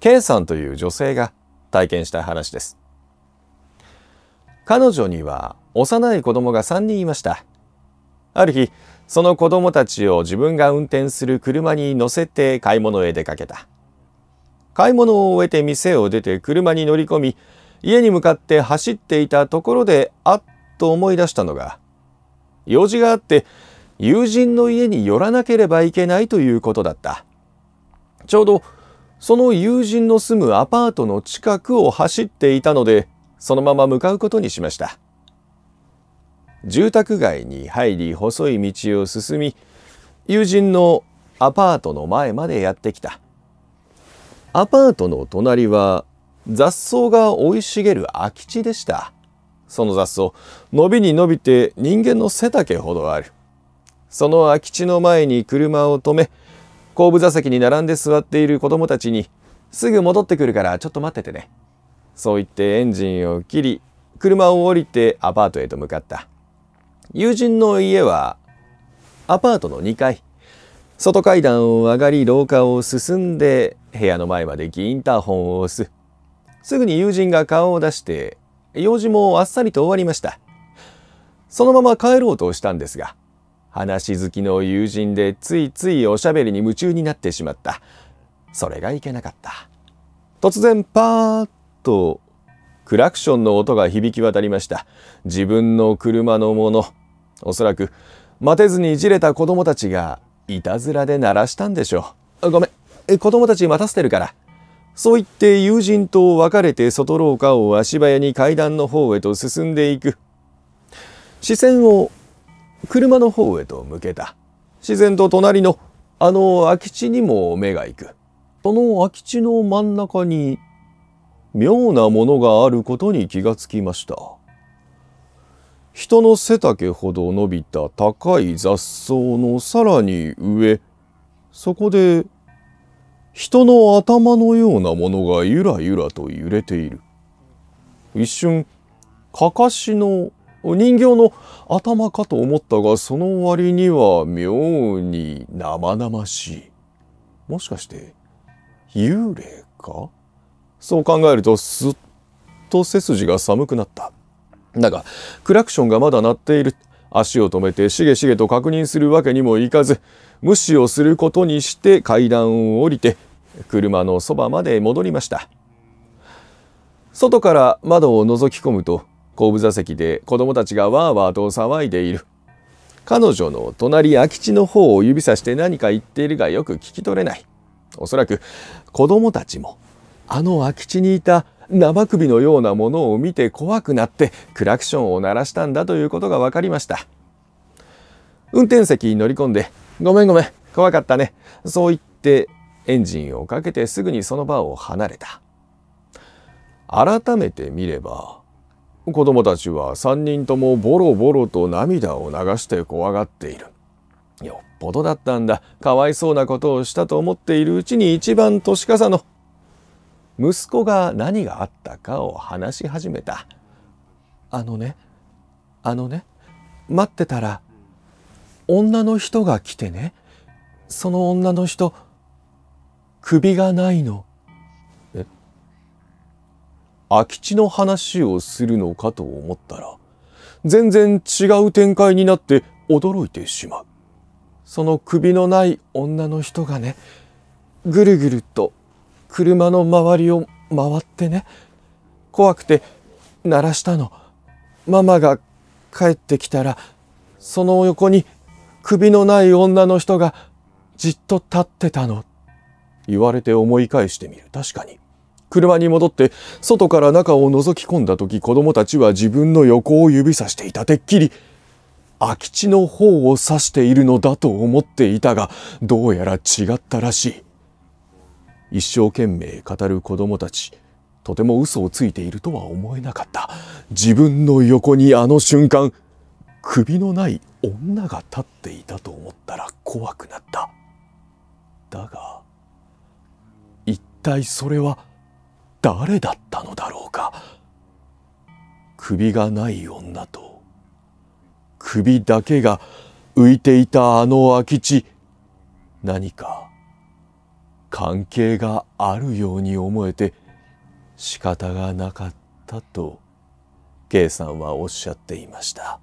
K さんという女性が体験した話です。彼女には幼い子供が3人いました。ある日、その子供たちを自分が運転する車に乗せて買い物へ出かけた。買い物を終えて店を出て車に乗り込み、家に向かって走っていたところで、あっと思い出したのが、用事があって友人の家に寄らなければいけないということだった。ちょうどその友人の住むアパートの近くを走っていたのでそのまま向かうことにしました住宅街に入り細い道を進み友人のアパートの前までやってきたアパートの隣は雑草が生い茂る空き地でしたその雑草伸びに伸びて人間の背丈ほどあるその空き地の前に車を止め後部座席に並んで座っている子供たちに、すぐ戻ってくるからちょっと待っててね。そう言ってエンジンを切り、車を降りてアパートへと向かった。友人の家は、アパートの2階。外階段を上がり廊下を進んで部屋の前までインターホンを押す。すぐに友人が顔を出して、用事もあっさりと終わりました。そのまま帰ろうとしたんですが、話好きの友人でついついおしゃべりに夢中になってしまった。それがいけなかった。突然パーッとクラクションの音が響き渡りました。自分の車のもの、おそらく待てずにじれた子供たちがいたずらで鳴らしたんでしょう。ごめん、子供たち待たせてるから。そう言って友人と別れて外廊下を足早に階段の方へと進んでいく。視線を車の方へと向けた。自然と隣のあの空き地にも目が行く。その空き地の真ん中に妙なものがあることに気がつきました。人の背丈ほど伸びた高い雑草のさらに上、そこで人の頭のようなものがゆらゆらと揺れている。一瞬、かかしのお人形の頭かと思ったがその割には妙に生々しいもしかして幽霊かそう考えるとすっと背筋が寒くなっただがクラクションがまだ鳴っている足を止めてしげしげと確認するわけにもいかず無視をすることにして階段を降りて車のそばまで戻りました外から窓を覗き込むと後部座席で子供たちがわーわーと騒いでいる。彼女の隣空き地の方を指さして何か言っているがよく聞き取れない。おそらく子供たちもあの空き地にいた生首のようなものを見て怖くなってクラクションを鳴らしたんだということが分かりました。運転席に乗り込んで「ごめんごめん怖かったね」そう言ってエンジンをかけてすぐにその場を離れた改めて見れば子供たちは3人ともボロボロと涙を流して怖がっている。よっぽどだったんだ。かわいそうなことをしたと思っているうちに一番年かさの。息子が何があったかを話し始めた。あのね、あのね、待ってたら、女の人が来てね、その女の人、首がないの。え空き地の話をするのかと思ったら、全然違う展開になって驚いてしまう。その首のない女の人がね、ぐるぐると車の周りを回ってね、怖くて鳴らしたの。ママが帰ってきたら、その横に首のない女の人がじっと立ってたの。言われて思い返してみる。確かに。車に戻って外から中を覗き込んだ時子供たちは自分の横を指さしていたてっきり空き地の方を指しているのだと思っていたがどうやら違ったらしい一生懸命語る子供たちとても嘘をついているとは思えなかった自分の横にあの瞬間首のない女が立っていたと思ったら怖くなっただが一体それは誰だったのだろうか首がない女と首だけが浮いていたあの空き地何か関係があるように思えて仕方がなかったと K さんはおっしゃっていました。